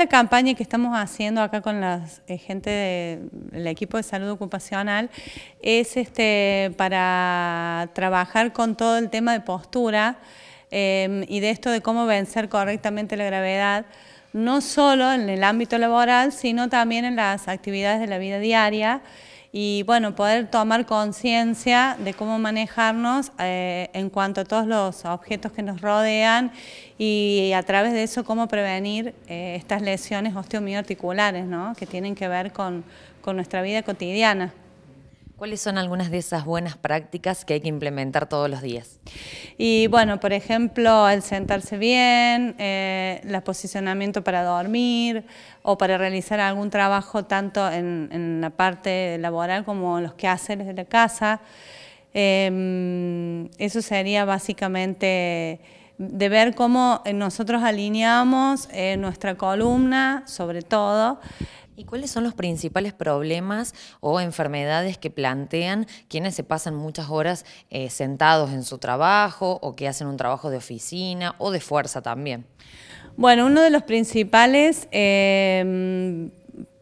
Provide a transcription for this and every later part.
la campaña que estamos haciendo acá con la eh, gente del equipo de salud ocupacional es este, para trabajar con todo el tema de postura em, y de esto de cómo vencer correctamente la gravedad, no solo en el ámbito laboral, sino también en las actividades de la vida diaria y bueno, poder tomar conciencia de cómo manejarnos eh, en cuanto a todos los objetos que nos rodean y a través de eso cómo prevenir eh, estas lesiones osteomioarticulares, ¿no? que tienen que ver con nuestra vida cotidiana. ¿Cuáles son algunas de esas buenas prácticas que hay que implementar todos los días? Y bueno, por ejemplo, el sentarse bien, eh, el posicionamiento para dormir o para realizar algún trabajo tanto en, la parte laboral como los quehaceres de la casa. Em, eso sería básicamente de ver cómo nosotros alineamos eh, nuestra columna, sobre todo, ¿Y cuáles son los principales problemas o enfermedades que plantean quienes se pasan muchas horas eh, sentados en su trabajo o que hacen un trabajo de oficina o de fuerza también? Bueno, uno de los principales eh,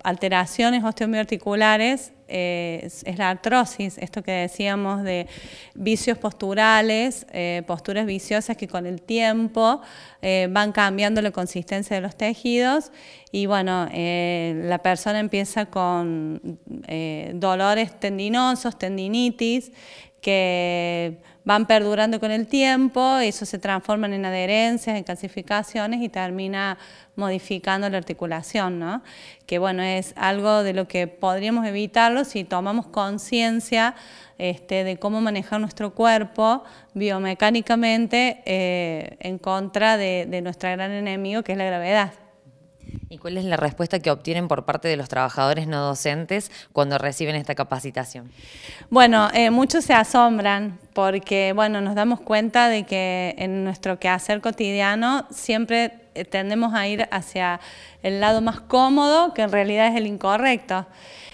alteraciones osteomioarticulares eh, es, la artrosis, esto que decíamos de vicios posturales, eh, posturas viciosas que con el tiempo eh, van cambiando la consistencia de los tejidos y bueno, la persona empieza con eh, dolores tendinosos, tendinitis, que van perdurando con el tiempo, eso se transforma en adherencias, en calcificaciones y termina modificando la articulación, ¿no? Que bueno, es algo de lo que podríamos evitarlo si tomamos conciencia este, de cómo manejar nuestro cuerpo biomecánicamente eh, en contra de, de nuestro gran enemigo que es la gravedad. ¿Y cuál es la respuesta que obtienen por parte de los trabajadores no docentes cuando reciben esta capacitación? Bueno, eh, muchos se asombran porque, bueno, nos damos cuenta de que en nuestro quehacer cotidiano siempre eh, tendemos a ir hacia el lado más cómodo, que en realidad es el incorrecto.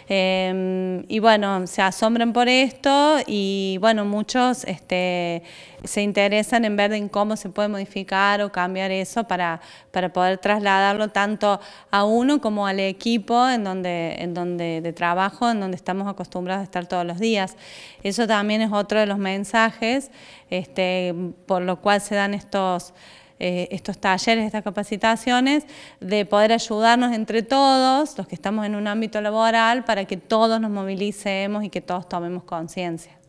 Em, y bueno, se asombran por esto y bueno, muchos este, se interesan en ver en cómo se puede modificar o cambiar eso para, para poder trasladarlo tanto a uno como al equipo en donde, en donde de trabajo, en donde estamos acostumbrados a estar todos los días. Eso también es otro de los mensajes este, por lo cual se dan estos eh, estos talleres, estas capacitaciones, de poder ayudarnos entre todos, los que estamos en un ámbito laboral, para que todos nos movilicemos y que todos tomemos conciencia.